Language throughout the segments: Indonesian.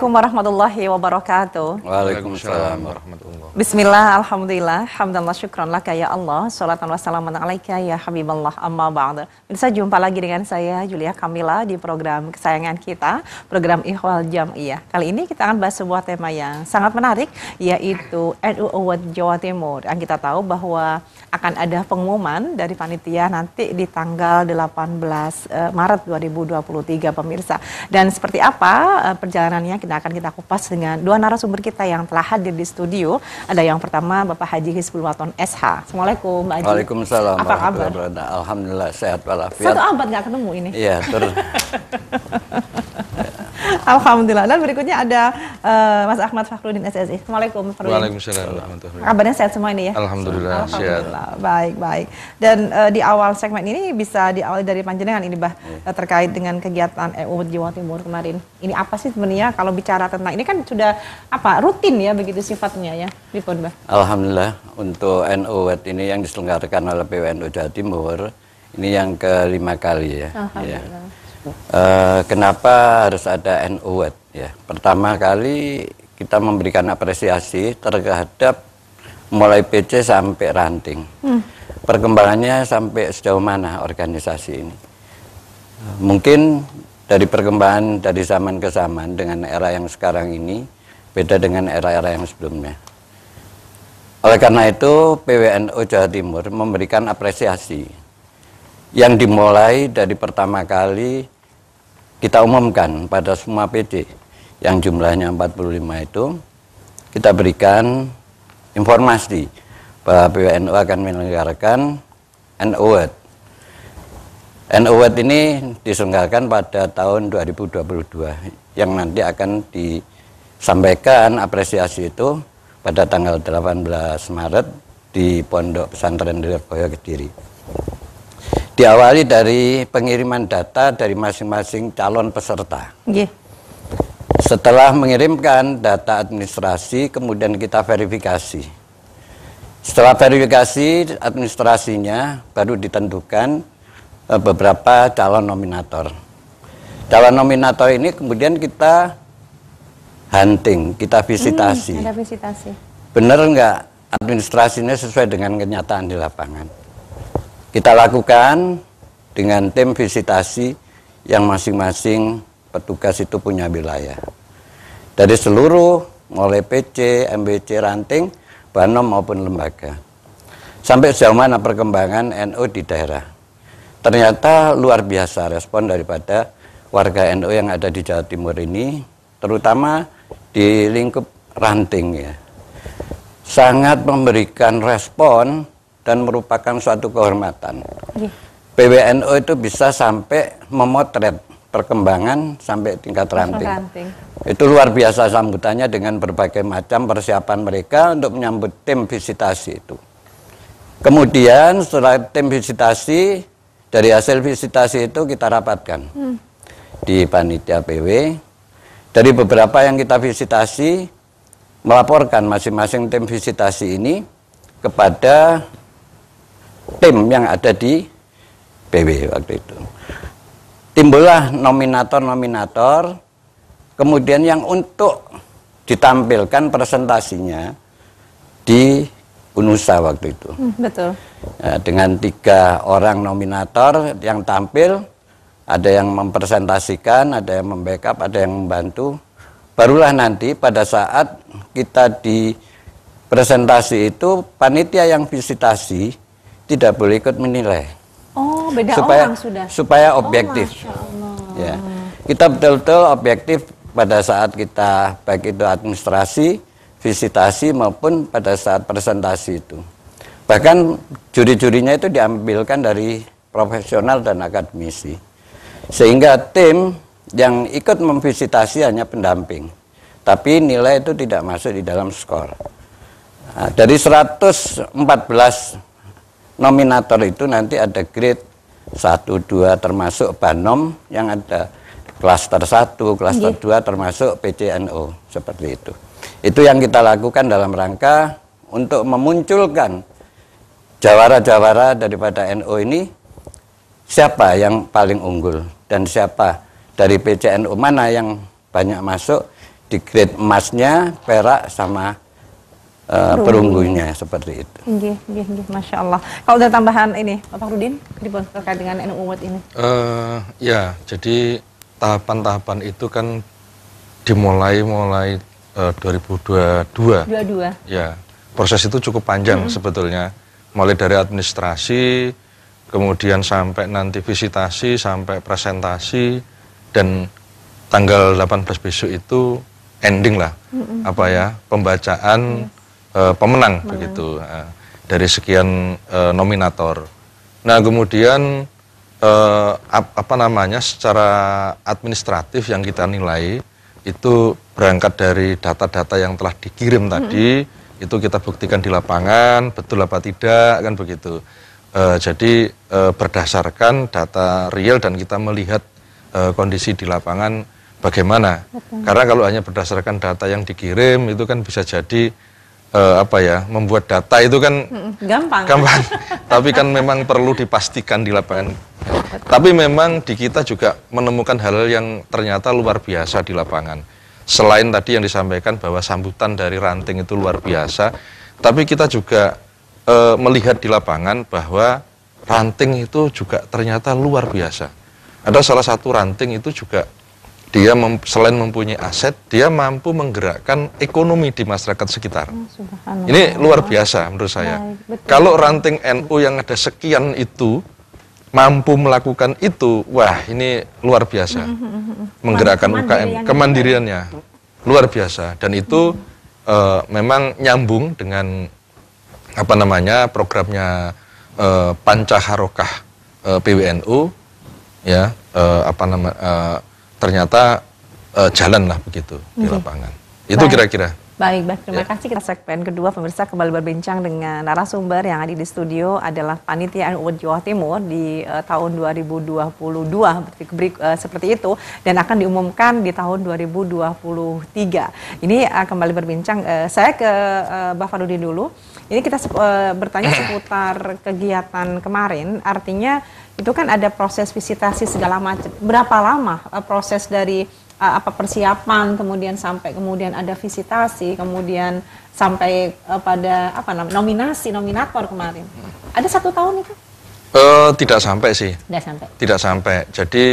Assalamualaikum warahmatullahi wabarakatuh. Waalaikumsalam warahmatullahi Bismillah, Alhamdulillah, hamdallah syukran laka ya Allah, salatan wassalaman alaika ya Habibullah amma ba'da. Bisa jumpa lagi dengan saya Julia Kamila di program kesayangan kita, program Ihwal Jam'iyah. Kali ini kita akan bahas sebuah tema yang sangat menarik, yaitu NU Award Jawa Timur. Yang kita tahu bahwa akan ada pengumuman dari panitia nanti di tanggal 18 eh, Maret 2023 pemirsa. Dan seperti apa eh, perjalanannya kita Nah, akan kita kupas dengan dua narasumber kita yang telah hadir di studio. Ada yang pertama Bapak Haji Hizbul Waton SH. Assalamualaikum Mbak Haji. Waalaikumsalam. Apa kabar? Alhamdulillah sehat walafiat. Satu abad nggak ketemu ini. Iya, terus. Alhamdulillah. Dan berikutnya ada uh, Mas Ahmad Fakhrudin SSI. Assalamualaikum. Fakhrudin. Waalaikumsalam. Kabarnya sehat semua ini ya? Alhamdulillah. Alhamdulillah. Baik baik. Dan uh, di awal segmen ini bisa diawali dari panjenengan ini bah hmm. Eh, terkait dengan kegiatan EU Jawa Timur kemarin. Ini apa sih sebenarnya kalau bicara tentang ini kan sudah apa rutin ya begitu sifatnya ya, Ripon bah. Alhamdulillah untuk NU ini yang diselenggarakan oleh PWNU Jawa Timur ini yang kelima kali ya. Alhamdulillah. Ya Uh, kenapa harus ada NU Wet? Ya, pertama kali kita memberikan apresiasi terhadap mulai PC sampai ranting. Hmm. Perkembangannya sampai sejauh mana organisasi ini? Mungkin dari perkembangan dari zaman ke zaman dengan era yang sekarang ini beda dengan era-era yang sebelumnya. Oleh karena itu, PWNU Jawa Timur memberikan apresiasi yang dimulai dari pertama kali kita umumkan pada semua PD yang jumlahnya 45 itu kita berikan informasi bahwa PWNU akan menyelenggarakan NOWET. NOWET ini diselenggarakan pada tahun 2022 yang nanti akan disampaikan apresiasi itu pada tanggal 18 Maret di Pondok Pesantren Dirgoyo Kediri diawali dari pengiriman data dari masing-masing calon peserta. Yeah. Setelah mengirimkan data administrasi, kemudian kita verifikasi. Setelah verifikasi administrasinya, baru ditentukan eh, beberapa calon nominator. Calon nominator ini kemudian kita hunting, kita hmm, visitasi. Hmm, ada visitasi. Benar nggak administrasinya sesuai dengan kenyataan di lapangan? Kita lakukan dengan tim visitasi yang masing-masing petugas itu punya wilayah. Dari seluruh, mulai PC, MBC, ranting, banom maupun lembaga. Sampai sejauh mana perkembangan NU di daerah. Ternyata luar biasa respon daripada warga NU yang ada di Jawa Timur ini, terutama di lingkup ranting ya. Sangat memberikan respon dan merupakan suatu kehormatan. Yeah. PWNO itu bisa sampai memotret perkembangan sampai tingkat ranting. ranting. Itu luar biasa sambutannya dengan berbagai macam persiapan mereka untuk menyambut tim visitasi itu. Kemudian setelah tim visitasi, dari hasil visitasi itu kita rapatkan hmm. di panitia PW. Dari beberapa yang kita visitasi, melaporkan masing-masing tim visitasi ini kepada tim yang ada di PW waktu itu. Timbullah nominator-nominator, kemudian yang untuk ditampilkan presentasinya di Unusa waktu itu. Hmm, betul. Ya, dengan tiga orang nominator yang tampil, ada yang mempresentasikan, ada yang membackup, ada yang membantu. Barulah nanti pada saat kita di presentasi itu panitia yang visitasi tidak boleh ikut menilai. Oh, beda supaya, orang sudah. Supaya oh, objektif. Oh, ya. Kita betul-betul objektif pada saat kita baik itu administrasi, visitasi maupun pada saat presentasi itu. Bahkan juri-jurinya itu diambilkan dari profesional dan akademisi. Sehingga tim yang ikut memvisitasi hanya pendamping. Tapi nilai itu tidak masuk di dalam skor. Nah, dari 114 nominator itu nanti ada grade 1, 2 termasuk BANOM yang ada klaster 1, klaster dua 2 termasuk PCNO seperti itu. Itu yang kita lakukan dalam rangka untuk memunculkan jawara-jawara daripada NO ini siapa yang paling unggul dan siapa dari PCNO mana yang banyak masuk di grade emasnya, perak sama Eh, perunggunya seperti itu. Gih, gih, gih, Masya Allah. Kalau ada tambahan ini, Pak Rudin, terkait dengan NU Umat ini? Uh, ya, jadi tahapan-tahapan itu kan dimulai mulai uh, 2022. 22. Ya, proses itu cukup panjang hmm. sebetulnya. Mulai dari administrasi, kemudian sampai nanti visitasi, sampai presentasi, dan tanggal 18 besok itu ending lah, hmm. apa ya, pembacaan. Iya. Eh, pemenang Menang. begitu uh, dari sekian uh, nominator. Nah kemudian uh, ap, apa namanya secara administratif yang kita nilai itu berangkat dari data-data yang telah dikirim hmm. tadi itu kita buktikan di lapangan betul apa tidak kan begitu. Uh, jadi uh, berdasarkan data real dan kita melihat uh, kondisi di lapangan bagaimana. Betul. Karena kalau hanya berdasarkan data yang dikirim itu kan bisa jadi uh, apa ya membuat data itu kan gampang gampang tapi kan memang perlu dipastikan di lapangan tapi memang di kita juga menemukan hal yang ternyata luar biasa di lapangan selain tadi yang disampaikan bahwa sambutan dari ranting itu luar biasa tapi kita juga uh, melihat di lapangan bahwa ranting itu juga ternyata luar biasa ada salah satu ranting itu juga dia mem, selain mempunyai aset, dia mampu menggerakkan ekonomi di masyarakat sekitar. Oh, Ini luar biasa menurut saya. Kalau ranting NU yang ada sekian itu mampu melakukan itu, wah ini luar biasa. Mhm, mhm, mhm, menggerakkan UKM, kemandiriannya luar biasa dan itu uh, memang nyambung dengan apa namanya programnya uh, eh, Pancaharokah uh, eh, PWNU ya uh, apa nama uh, ternyata uh, jalan lah begitu mm di iya. lapangan. Itu kira-kira. Baik, baik. Terima ya. kasih. Kita segmen kedua pemirsa kembali berbincang dengan narasumber yang ada di studio adalah panitia NU Jawa Timur di uh, tahun 2022 berik, uh, seperti itu dan akan diumumkan di tahun 2023. Ini uh, kembali berbincang uh, saya ke uh, Mbak Fadudin dulu. Ini kita uh, bertanya seputar kegiatan kemarin artinya itu kan ada proses visitasi segala macam. Berapa lama uh, proses dari Eh, apa persiapan kemudian sampai kemudian ada visitasi kemudian sampai uh, pada apa namanya nominasi nominator kemarin ada satu tahun itu uh, tidak sampai sih tidak sampai tidak sampai jadi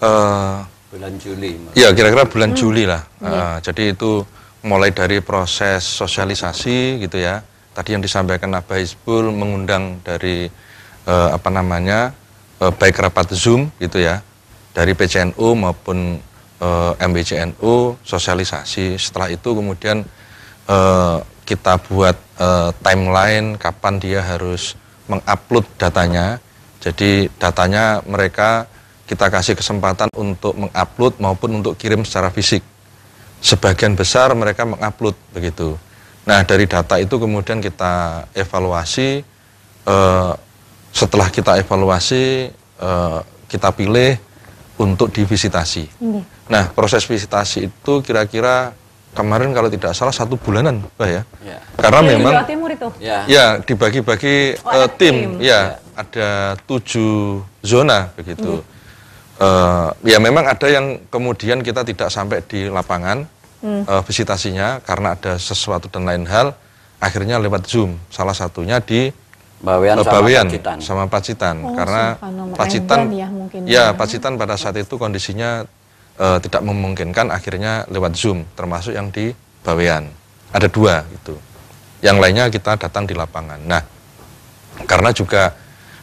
uh, bulan Juli maksudnya. ya kira-kira bulan hmm. Juli lah uh, iya. yeah. jadi itu mulai dari proses sosialisasi gitu ya tadi yang disampaikan Abah Hizbul mengundang dari uh, apa namanya uh, baik rapat Zoom gitu ya dari PCNU maupun eh, MBCNU sosialisasi setelah itu kemudian eh, kita buat eh, timeline kapan dia harus mengupload datanya jadi datanya mereka kita kasih kesempatan untuk mengupload maupun untuk kirim secara fisik sebagian besar mereka mengupload begitu nah dari data itu kemudian kita evaluasi eh, setelah kita evaluasi eh, kita pilih untuk divisitasi. Iya. Nah, proses visitasi itu kira-kira kemarin kalau tidak salah satu bulanan, Pak ya. ya. Karena memang di Timur itu. Ya, ya dibagi-bagi oh, uh, tim. ya, ya. ada tujuh zona begitu. Hmm. Uh, ya memang ada yang kemudian kita tidak sampai di lapangan hmm. uh, visitasinya karena ada sesuatu dan lain hal. Akhirnya lewat Zoom, salah satunya di Bawean, oh, Bawean sama Pacitan. Sama Pacitan oh, karena Pacitan ya mungkin. Ya, ya, Pacitan pada saat itu kondisinya uh, tidak memungkinkan akhirnya lewat Zoom termasuk yang di Bawean. Ada dua itu. Yang lainnya kita datang di lapangan. Nah, karena juga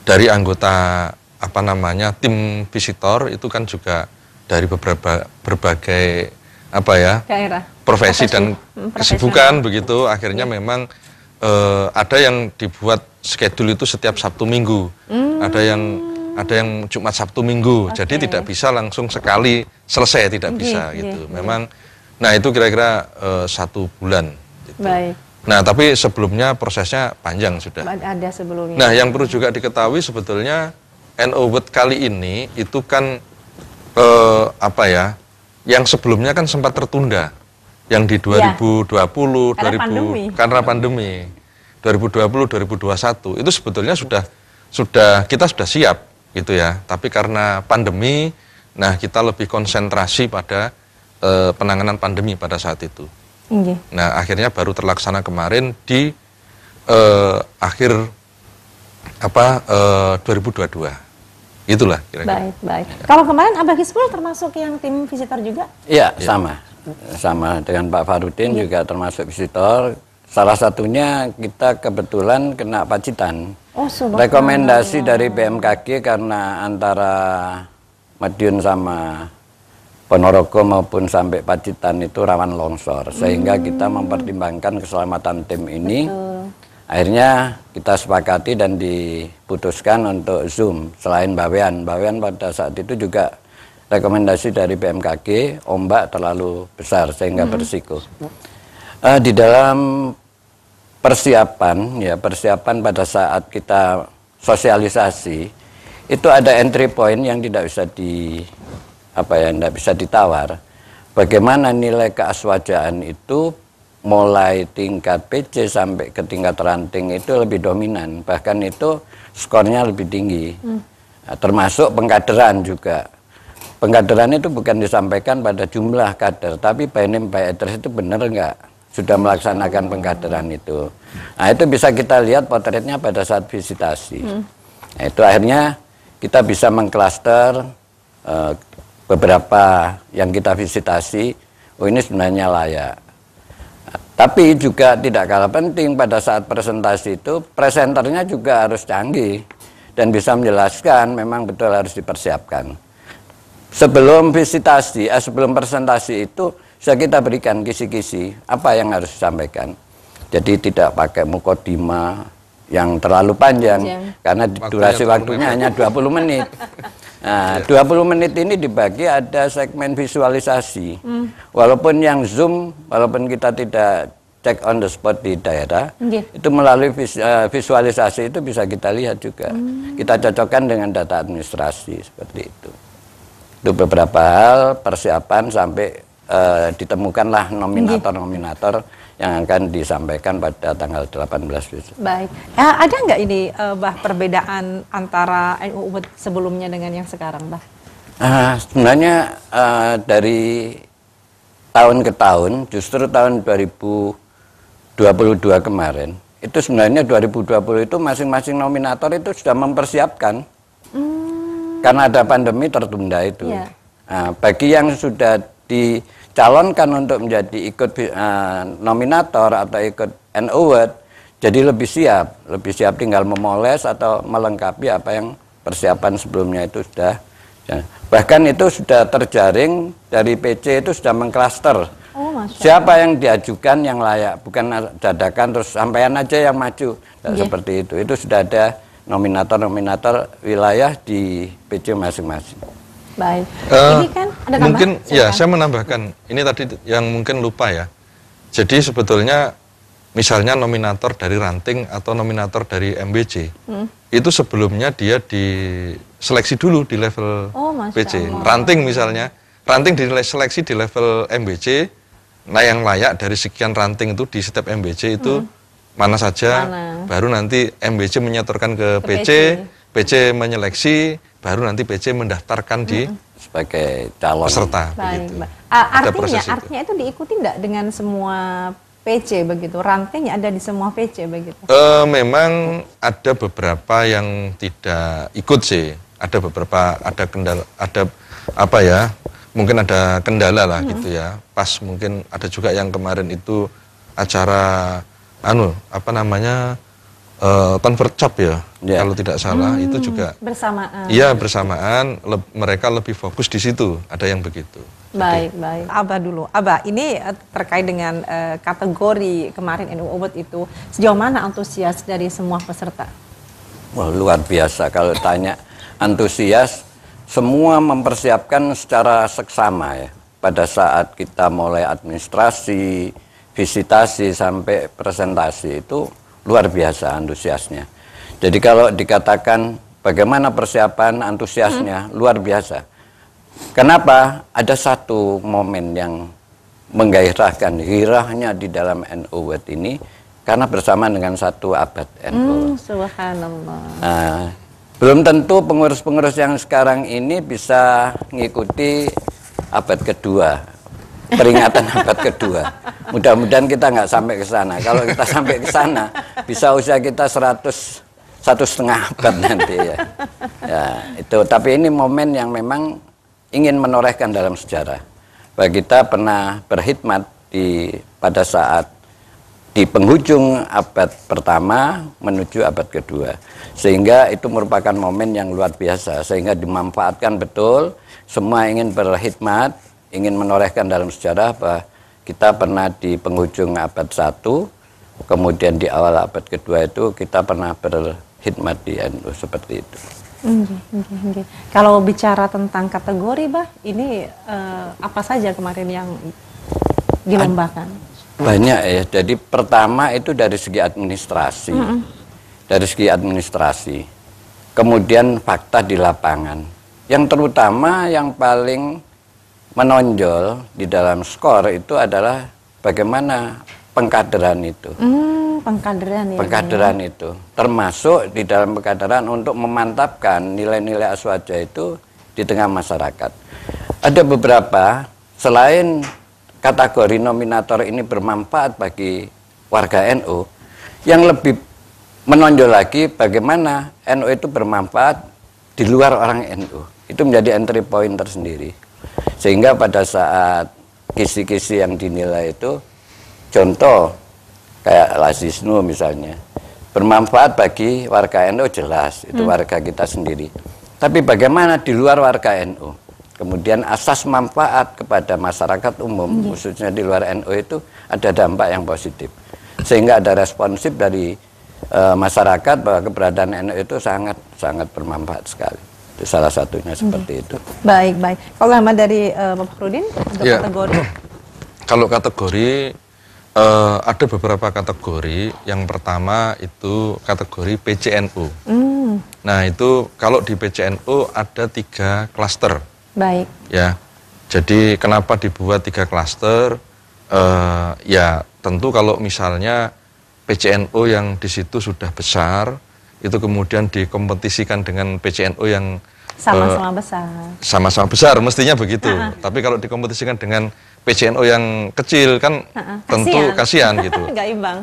dari anggota apa namanya tim visitor itu kan juga dari beberapa berbagai apa ya daerah profesi, dan hmm, kesibukan begitu akhirnya iya. memang uh, ada yang dibuat schedule itu setiap Sabtu Minggu, hmm. ada yang ada yang Jumat Sabtu Minggu, okay. jadi tidak bisa langsung sekali selesai tidak okay, bisa okay, gitu. Memang, nah itu kira-kira uh, satu bulan. Gitu. Baik. Nah tapi sebelumnya prosesnya panjang sudah. Ada sebelumnya. Nah yang perlu juga diketahui sebetulnya NO Word kali ini itu kan uh, apa ya? Yang sebelumnya kan sempat tertunda yang di 2020, ya. 2000 karena pandemi. karena pandemi 2020 2021 itu sebetulnya sudah sudah kita sudah siap gitu ya. Tapi karena pandemi nah kita lebih konsentrasi pada eh, penanganan pandemi pada saat itu. Ya. Nah, akhirnya baru terlaksana kemarin di eh, akhir apa eh, 2022. Itulah kira-kira. Baik, baik. Ya. Kalau kemarin Abah Hisbul termasuk yang tim visitor juga? Iya, ya. sama sama dengan Pak Farudin ya. juga termasuk visitor. Salah satunya kita kebetulan kena Pacitan. Oh, Rekomendasi dari BMKG karena antara Madiun sama Ponorogo maupun sampai Pacitan itu rawan longsor, sehingga hmm. kita mempertimbangkan keselamatan tim ini. Betul. Akhirnya kita sepakati dan diputuskan untuk Zoom selain bawean. Bawean pada saat itu juga rekomendasi dari BMKG ombak terlalu besar sehingga hmm. bersiko. Uh, eh, di dalam persiapan ya persiapan pada saat kita sosialisasi itu ada entry point yang tidak bisa di apa ya tidak bisa ditawar. Bagaimana nilai keaswajaan itu mulai tingkat PC sampai ke tingkat ranting itu lebih dominan bahkan itu skornya lebih tinggi hmm. termasuk pengkaderan juga Pengkaderan itu bukan disampaikan pada jumlah kader, tapi by name by address itu benar nggak sudah melaksanakan pengkaderan itu. Nah itu bisa kita lihat potretnya pada saat visitasi. Hmm. Nah, itu akhirnya kita bisa mengklaster uh, beberapa yang kita visitasi, oh ini sebenarnya layak. Tapi juga tidak kalah penting pada saat presentasi itu, presenternya juga harus canggih dan bisa menjelaskan memang betul harus dipersiapkan sebelum visitasi, eh, sebelum presentasi itu sudah kita berikan kisi-kisi apa yang harus disampaikan. Jadi tidak pakai mukodima yang terlalu panjang, panjang. karena waktunya durasi waktunya hanya 20 menit. Nah, 20 iya. menit ini dibagi ada segmen visualisasi. Hmm. Walaupun yang Zoom, walaupun kita tidak cek on the spot di daerah, iya. itu melalui vis, eh, visualisasi itu bisa kita lihat juga. Hmm. Kita cocokkan dengan data administrasi seperti itu. Itu beberapa hal persiapan sampai uh, ditemukanlah nominator-nominator yang akan disampaikan pada tanggal 18 besok. Baik. Ya, ada nggak ini uh, eh, bah perbedaan antara NU sebelumnya dengan yang sekarang, Mbah? Uh, sebenarnya uh, dari tahun ke tahun, justru tahun 2022 kemarin, itu sebenarnya 2020 itu masing-masing nominator itu sudah mempersiapkan karena ada pandemi tertunda itu. Ya. Nah, bagi yang sudah dicalonkan untuk menjadi ikut uh, nominator atau ikut N award, jadi lebih siap, lebih siap tinggal memoles atau melengkapi apa yang persiapan sebelumnya itu sudah. Ya. Bahkan itu sudah terjaring dari PC itu sudah mengklaster. Oh, Siapa yang diajukan yang layak, bukan dadakan terus sampean aja yang maju, yeah. seperti itu. Itu sudah ada nominator-nominator wilayah di PC masing-masing. Baik. Uh, ini kan ada Mungkin tambah? ya saya menambahkan ini tadi yang mungkin lupa ya. Jadi sebetulnya misalnya nominator dari ranting atau nominator dari MBC hmm. itu sebelumnya dia diseleksi dulu di level oh, PC. Ranting misalnya, ranting diseleksi di level MBC. Nah yang layak dari sekian ranting itu di setiap MBC itu hmm mana saja, mana? baru nanti MBC menyetorkan ke, ke PC, PC, menyeleksi, baru nanti PC mendaftarkan hmm. di sebagai calon peserta. begitu. Uh, artinya, itu. artinya itu diikuti tidak dengan semua PC begitu, rantainya ada di semua PC begitu? Uh, memang ada beberapa yang tidak ikut sih, ada beberapa ada kendala, ada apa ya? Mungkin ada kendala lah hmm. gitu ya. Pas mungkin ada juga yang kemarin itu acara anu apa namanya uh, convert shop ya yeah. kalau tidak salah hmm, itu juga bersamaan. Iya bersamaan le mereka lebih fokus di situ ada yang begitu. Baik Jadi, baik. Abah dulu Abah ini eh, terkait dengan uh, kategori kemarin NU Award itu sejauh mana antusias dari semua peserta? Wah luar biasa kalau tanya antusias semua mempersiapkan secara seksama ya pada saat kita mulai administrasi visitasi sampai presentasi itu luar biasa antusiasnya. Jadi kalau dikatakan bagaimana persiapan antusiasnya hmm. luar biasa. Kenapa? Ada satu momen yang menggairahkan hirahnya di dalam NU World ini karena bersamaan dengan satu abad NU. Hmm, subhanallah. Nah, belum tentu pengurus-pengurus yang sekarang ini bisa mengikuti abad kedua peringatan abad kedua. Mudah-mudahan kita nggak sampai ke sana. Kalau kita sampai ke sana, bisa usia kita seratus satu setengah abad nanti ya. ya itu tapi ini momen yang memang ingin menorehkan dalam sejarah bahwa kita pernah berkhidmat di pada saat di penghujung abad pertama menuju abad kedua sehingga itu merupakan momen yang luar biasa sehingga dimanfaatkan betul semua ingin berkhidmat ingin menorehkan dalam sejarah bahwa kita pernah di penghujung abad 1 kemudian di awal abad kedua itu kita pernah berkhidmat di NU seperti itu. Mm-hmm, mm Kalau bicara tentang kategori bah ini uh, apa saja kemarin yang dilombakan? Banyak ya. Jadi pertama itu dari segi administrasi. Mm-hmm. Dari segi administrasi. Kemudian fakta di lapangan. Yang terutama yang paling menonjol di dalam skor itu adalah bagaimana pengkaderan itu. Hmm, pengkaderan ya. Pengkaderan ya. itu termasuk di dalam pengkaderan untuk memantapkan nilai-nilai aswaja itu di tengah masyarakat. Ada beberapa selain kategori nominator ini bermanfaat bagi warga NU, yang lebih menonjol lagi bagaimana NU itu bermanfaat di luar orang NU. Itu menjadi entry point tersendiri. Sehingga pada saat kisi-kisi yang dinilai itu, contoh kayak Lazisnu misalnya, bermanfaat bagi warga NU jelas, itu hmm. warga kita sendiri. Tapi bagaimana di luar warga NU? Kemudian asas manfaat kepada masyarakat umum, hmm. khususnya di luar NU itu ada dampak yang positif. Sehingga ada responsif dari uh, masyarakat bahwa keberadaan NU itu sangat sangat bermanfaat sekali itu salah satunya mhm. seperti hmm. itu baik baik kalau lama dari uh, Bapak Rudin untuk ya. kategori kalau kategori uh, ada beberapa kategori yang pertama itu kategori PCNU hmm. nah itu kalau di PCNU ada tiga klaster baik ya jadi kenapa dibuat tiga klaster uh, ya tentu kalau misalnya PCNU yang di situ sudah besar itu kemudian dikompetisikan dengan PCNU yang sama-sama eh, besar. Sama-sama besar mestinya begitu. Uh -huh. Tapi kalau dikompetisikan dengan PCNO yang kecil kan uh -huh. tentu kasihan gitu.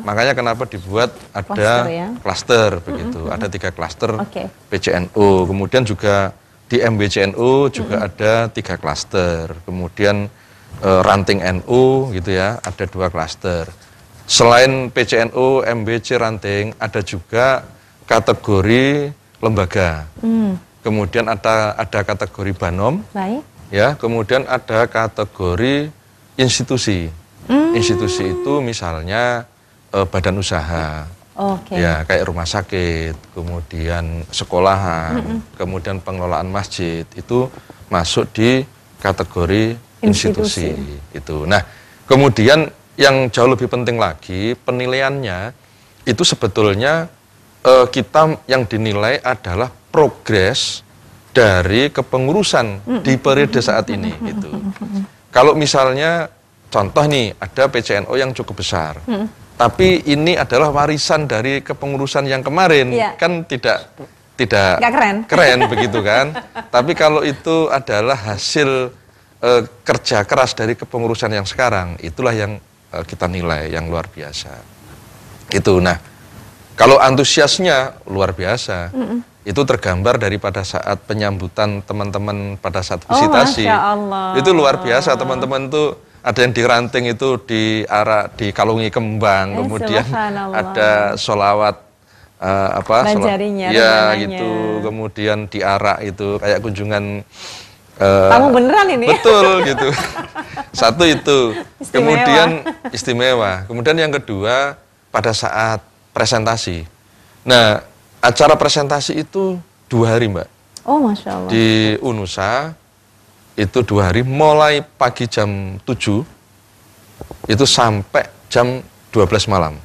Makanya kenapa dibuat ada klaster ya? begitu. Uh mm-hmm. -huh. Ada tiga klaster okay. PCNO. Kemudian juga di MBCNU juga uh mm-hmm. -huh. ada tiga klaster. Kemudian uh, ranting NU gitu ya, ada dua klaster. Selain PCNU, MBC ranting, ada juga kategori lembaga. Hmm. Kemudian ada ada kategori banom. Baik. Ya, kemudian ada kategori institusi. Hmm. Institusi itu misalnya eh, badan usaha. Okay. Ya, kayak rumah sakit, kemudian sekolahan, hmm, hmm. kemudian pengelolaan masjid itu masuk di kategori institusi. institusi itu. Nah, kemudian yang jauh lebih penting lagi penilaiannya itu sebetulnya uh, kita yang dinilai adalah progres dari kepengurusan di periode saat ini gitu. Kalau misalnya contoh nih ada PCNO yang cukup besar. Tapi ini adalah warisan dari kepengurusan yang kemarin. Ya. Kan tidak tidak Gak keren. keren begitu kan. Tapi kalau itu adalah hasil e, kerja keras dari kepengurusan yang sekarang, itulah yang e, kita nilai yang luar biasa. Itu. Nah, kalau antusiasnya luar biasa. Mm -mm. Itu tergambar daripada saat penyambutan teman-teman pada saat oh, visitasi. Oh, Itu luar biasa teman-teman tuh ada yang di ranting itu di arah kalungi kembang, eh, kemudian ada solawat uh, eh, apa? ya gitu, kemudian di arah itu kayak kunjungan uh, beneran ini. Betul gitu. Satu itu. Istimewa. Kemudian istimewa. Kemudian yang kedua pada saat presentasi. Nah, acara presentasi itu dua hari, Mbak. Oh, Masya Allah. Di UNUSA, itu dua hari, mulai pagi jam 7, itu sampai jam 12 malam.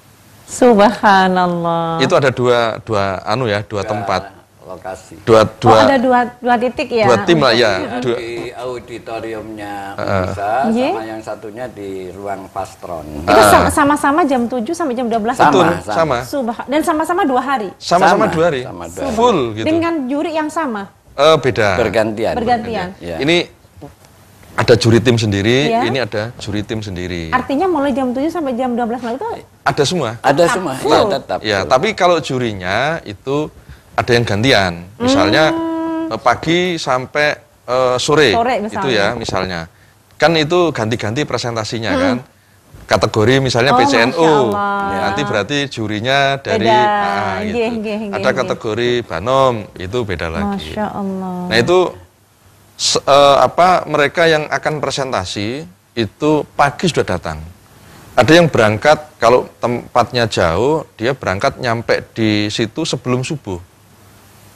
Subhanallah. Itu ada dua, dua anu ya, dua tempat lokasi. Dua, oh, dua, oh, ada dua, dua titik ya? Dua tim lah ya. Iya. Dua. Di auditoriumnya uh. Ah. bisa, iya. sama yang satunya di ruang pastron. Uh. Ah. sama-sama jam 7 sampai jam 12? Sama, sama. sama. dan sama-sama dua hari? Sama-sama dua hari. Sama dua hari. Full gitu. Dengan juri yang sama? Uh, beda. Bergantian. Bergantian. Ya. Ini ada juri tim sendiri, ya. ini ada juri tim sendiri. Artinya mulai jam 7 sampai jam 12 malam itu ada semua. Ada semua. Ya, tetap. Ya, tapi kalau jurinya itu ada yang gantian. Misalnya hmm. Eh, pagi sampai uh, sore, sore misalnya. itu ya misalnya. Kan itu ganti-ganti presentasinya hmm. kan. Kategori misalnya oh, PCNU, ya, nanti berarti jurinya dari beda. Ah, ah gitu. Gih, gih, gih, ada kategori Banom, itu beda lagi. Masya Allah. Nah itu se, uh, apa mereka yang akan presentasi itu pagi sudah datang. Ada yang berangkat kalau tempatnya jauh, dia berangkat nyampe di situ sebelum subuh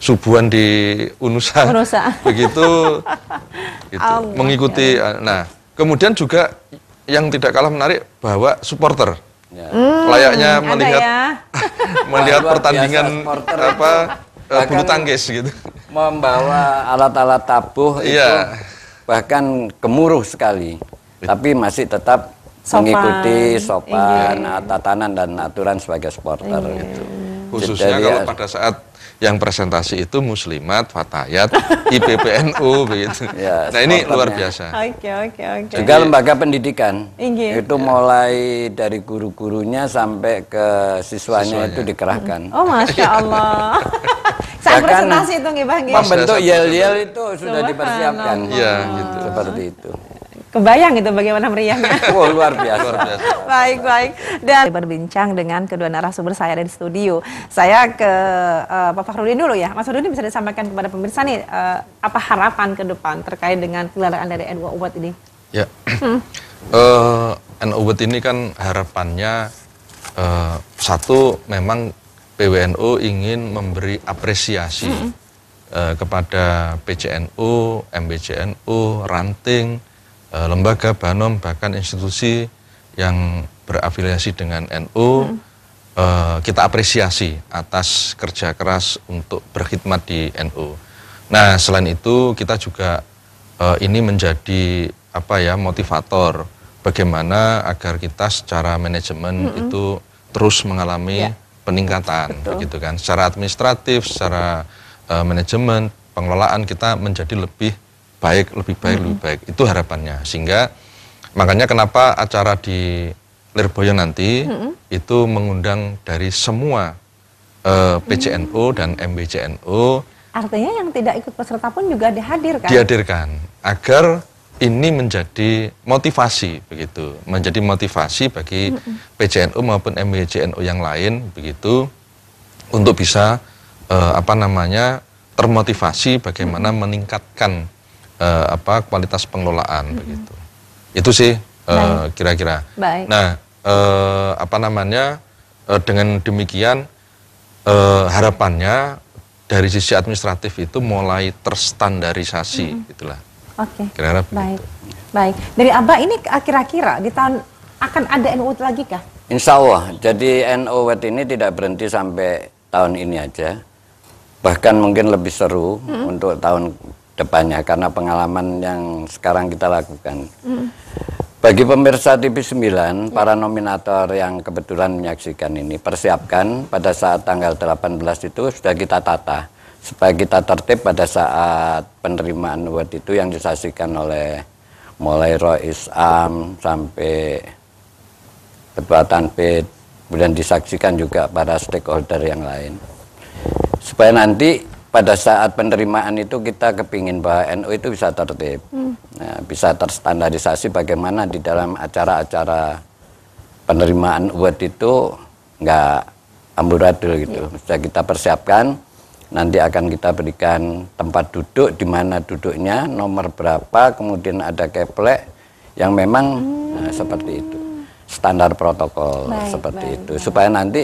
subuhan di Unusa, Unusa. begitu gitu, mengikuti ya. Eh, nah kemudian juga yang tidak kalah menarik bahwa supporter ya. hmm, layaknya melihat ya. melihat pertandingan apa eh, bulu tangkis gitu membawa alat-alat tabuh itu ya. bahkan gemuruh sekali tapi masih tetap sopan. mengikuti sopan iya. Nah, tatanan dan aturan sebagai supporter iya. gitu khususnya Jadi, kalau pada saat yang presentasi itu Muslimat, Fatayat, IPPNU begitu. Ya, nah ini luar ya. biasa. Oke oke oke. Juga lembaga pendidikan itu ya. mulai dari guru-gurunya sampai ke siswanya, siswanya. itu dikerahkan. Oh masya Allah. Saat ya kan? presentasi itu nih Bang. Membentuk ya. yel-yel itu sudah dipersiapkan. Iya gitu. Seperti itu kebayang itu bagaimana meriahnya. Wah, luar biasa. baik, baik. Dan berbincang dengan kedua narasumber saya dari studio. Saya ke uh, Pak Fakhrudin dulu ya. Mas Fakhrudin bisa disampaikan kepada pemirsa nih uh, apa harapan ke depan terkait dengan keberadaan dari NU Obat ini? Ya. Hmm. Uh, eh, NU Obat ini kan harapannya uh, satu memang PWNU ingin memberi apresiasi mm -hmm. uh, kepada PCNU, MBCNU, ranting Eh, lembaga Banom bahkan institusi yang berafiliasi dengan NU hmm. Eh, kita apresiasi atas kerja keras untuk berkhidmat di NU. Nah, selain itu kita juga eh, ini menjadi apa ya motivator bagaimana agar kita secara manajemen -hmm. itu terus mengalami yeah. peningkatan Betul. begitu kan secara administratif secara uh, manajemen pengelolaan kita menjadi lebih baik, lebih baik, hmm. lebih baik. Itu harapannya. Sehingga makanya kenapa acara di Lirboyo nanti hmm. itu mengundang dari semua eh, PCNU hmm. dan MBCNU. Artinya yang tidak ikut peserta pun juga dihadirkan. Dihadirkan agar ini menjadi motivasi begitu, menjadi motivasi bagi PCNU maupun MBCNO yang lain begitu untuk bisa eh, apa namanya termotivasi bagaimana meningkatkan uh, apa kualitas pengelolaan hmm. begitu. Itu sih eh, kira-kira. uh, Nah, uh, apa namanya? Uh, dengan demikian uh, harapannya dari sisi administratif itu mulai terstandarisasi hmm. itulah Oke. Okay. Baik. Baik. Dari Abah ini kira-kira di tahun akan ada NU lagi kah? Insya Allah. Jadi NOW ini tidak berhenti sampai tahun ini aja. Bahkan mungkin lebih seru hmm. untuk tahun depannya karena pengalaman yang sekarang kita lakukan. Mm. Bagi pemirsa TV9, yeah. para nominator yang kebetulan menyaksikan ini, persiapkan pada saat tanggal 18 itu sudah kita tata. Supaya kita tertib pada saat penerimaan award itu yang disaksikan oleh mulai roy isam sampai Ketua Tanpid, kemudian disaksikan juga para stakeholder yang lain. Supaya nanti pada saat penerimaan itu kita kepingin bahwa NU itu bisa tertib, hmm. nah, bisa terstandarisasi bagaimana di dalam acara-acara penerimaan UET itu nggak amburadul gitu. Yeah. Iya. kita persiapkan, nanti akan kita berikan tempat duduk, di mana duduknya, nomor berapa, kemudian ada keplek yang memang nah, hmm. nah, seperti itu, standar protokol baik, seperti baik, itu, baik. supaya nanti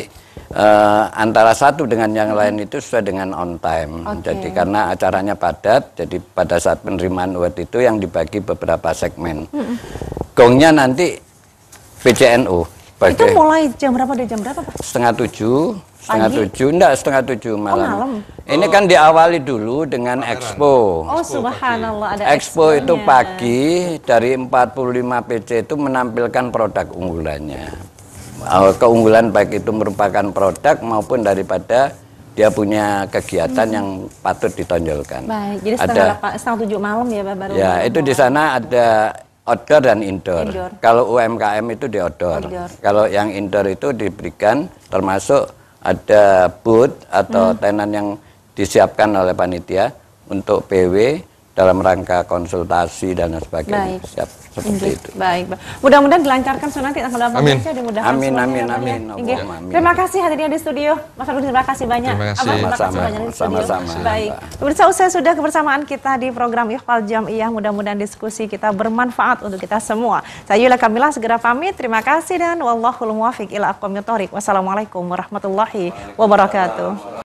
uh, antara satu dengan yang lain hmm. itu sesuai dengan on time. Okay. Jadi karena acaranya padat, jadi pada saat penerimaan award itu yang dibagi beberapa segmen. hmm Gongnya nanti PCNU. Itu mulai jam berapa dari jam berapa Pak? Setengah tujuh, setengah tujuh, enggak setengah tujuh malam. Oh, malam. Ini oh. kan diawali dulu dengan Pameran. expo. Oh subhanallah ada Expo itu pagi dari 45 PC itu menampilkan produk unggulannya Oh, keunggulan baik itu merupakan produk maupun daripada dia punya kegiatan hmm. yang patut ditonjolkan. Baik, jadi setengah, ada, setengah tujuh malam ya Pak baru. Ya, itu di sana ada outdoor dan indoor. indoor. Kalau UMKM itu di outdoor. outdoor. Kalau yang indoor itu diberikan termasuk ada booth atau hmm. tenan yang disiapkan oleh panitia untuk PW dalam rangka konsultasi dan sebagainya. Baik. Siap, seperti Inggris. itu. Baik. Mudah-mudahan dilancarkan so nanti tanggal amin. amin, amin, amin, ya. ya, ya. amin. Terima kasih hadirnya di studio. Mas Agus terima kasih banyak. Terima kasih. Abang, terima kasih sama, Sama -sama. Baik. Pemirsa usai sudah kebersamaan kita di program Ikhwal iya Mudah-mudahan diskusi kita bermanfaat untuk kita semua. Saya Yula Kamila segera pamit. Terima kasih dan wallahul muwafiq ila aqwamit Wassalamualaikum warahmatullahi wabarakatuh.